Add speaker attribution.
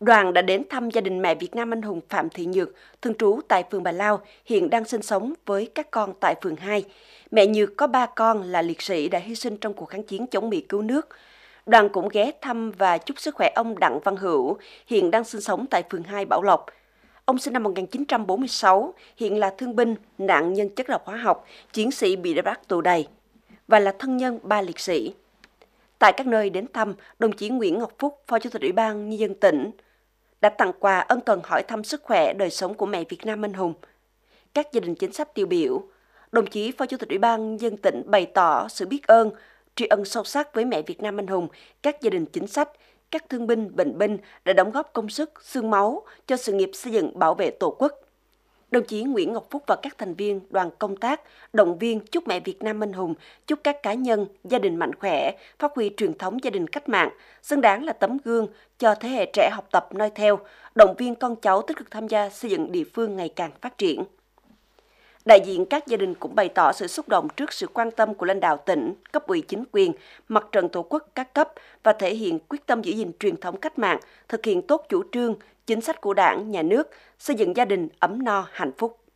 Speaker 1: Đoàn đã đến thăm gia đình mẹ Việt Nam anh hùng Phạm Thị Nhược, thường trú tại phường Bà Lao, hiện đang sinh sống với các con tại phường 2. Mẹ Nhược có ba con là liệt sĩ đã hy sinh trong cuộc kháng chiến chống Mỹ cứu nước. Đoàn cũng ghé thăm và chúc sức khỏe ông Đặng Văn Hữu, hiện đang sinh sống tại phường 2 Bảo Lộc. Ông sinh năm 1946, hiện là thương binh, nạn nhân chất độc hóa học, chiến sĩ bị bắt tù đầy và là thân nhân ba liệt sĩ. Tại các nơi đến thăm, đồng chí Nguyễn Ngọc Phúc, Phó Chủ tịch Ủy ban Nhân dân tỉnh, đã tặng quà ân cần hỏi thăm sức khỏe đời sống của mẹ Việt Nam anh hùng. Các gia đình chính sách tiêu biểu, đồng chí Phó Chủ tịch Ủy ban dân tỉnh bày tỏ sự biết ơn, tri ân sâu sắc với mẹ Việt Nam anh hùng, các gia đình chính sách, các thương binh, bệnh binh đã đóng góp công sức, xương máu cho sự nghiệp xây dựng bảo vệ Tổ quốc đồng chí Nguyễn Ngọc Phúc và các thành viên đoàn công tác động viên chúc mẹ Việt Nam anh hùng, chúc các cá nhân, gia đình mạnh khỏe, phát huy truyền thống gia đình cách mạng, xứng đáng là tấm gương cho thế hệ trẻ học tập noi theo, động viên con cháu tích cực tham gia xây dựng địa phương ngày càng phát triển. Đại diện các gia đình cũng bày tỏ sự xúc động trước sự quan tâm của lãnh đạo tỉnh, cấp ủy chính quyền, mặt trận tổ quốc các cấp và thể hiện quyết tâm giữ gìn truyền thống cách mạng, thực hiện tốt chủ trương, chính sách của đảng, nhà nước, xây dựng gia đình ấm no, hạnh phúc.